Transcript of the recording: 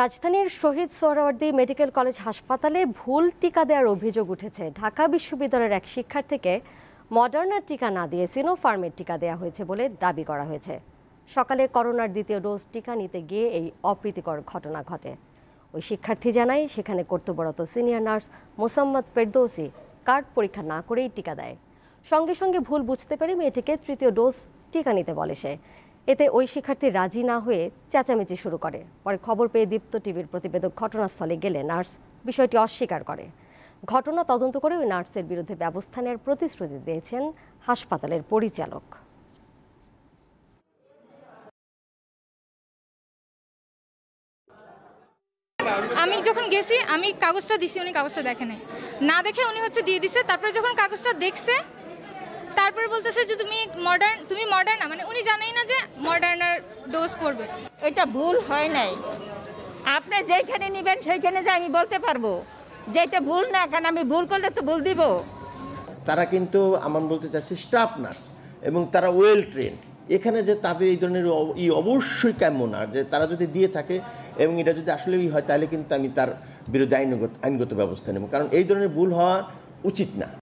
রাজধানীর শহীদ Suhrawardy medical college হাসপাতালে ভুল টিকা দেওয়ার অভিযোগ উঠেছে ঢাকা বিশ্ববিদ্যালয়ের এক শিক্ষার্থীকে মডার্নার টিকা না দিয়ে সিনোফার্মের টিকা দেওয়া হয়েছে বলে দাবি করা হয়েছে সকালে করোনার দ্বিতীয় ডোজ টিকা নিতে গিয়ে এই অপ্রীতিকর ঘটনা ঘটে ওই শিক্ষার্থী জানায় সেখানে কর্তব্যরত senior nurse Mosammat Ferdousi card পরীক্ষা না করেই টিকা দেয় সঙ্গে সঙ্গে ভুল বুঝতে পেরে মেয়েটিকে তৃতীয় ডোজ টিকা নিতে বলে সে এতে ওই শিক্ষার্থী রাজি না হয়ে চেঁচামেচি শুরু করে পরে খবর পেয়ে দীপ্ত টিভির প্রতিবেদক ঘটনাস্থলে গেলে নার্স বিষয়টি অস্বীকার করে ঘটনা তদন্ত করে ওই নার্সের বিরুদ্ধে ব্যবস্থা নেওয়ার প্রতিশ্রুতি দিয়েছেন হাসপাতালের পরিচালক আমি যখন গেছি আমি কাগজটা দিছি উনি কাগজটা দেখে না দেখে উনি হচ্ছে দিয়ে দিছে তারপরে যখন কাগজটা দেখছে তারপর বলতেছে যে তুমি মডার্ন তুমি মডার্ন মানে উনি জানেই না যে মডার্নার ডোজ পড়বে এটা ভুল হয় নাই আপনি যেখানে নেবেন সেইখানে যে আমি বলতে পারবো যে এটা ভুল না কারণ আমি ভুল করলে তো ভুল দিব তারা কিন্তু আমার বলতে চাচ্ছি স্টাফ নার্স এবং তারা ওয়েল ট্রেন এখানে যে তাদের এই ধরনের ই অবশ্যই কাম্য না যে তারা যদি দিয়ে থাকে এবং এটা যদি আসলেই হয় তাহলে কিন্তু আমি তার বিরুদ্ধে আইনগত আইনগত ব্যবস্থা নেব কারণ এই ধরনের ভুল হওয়া উচিত না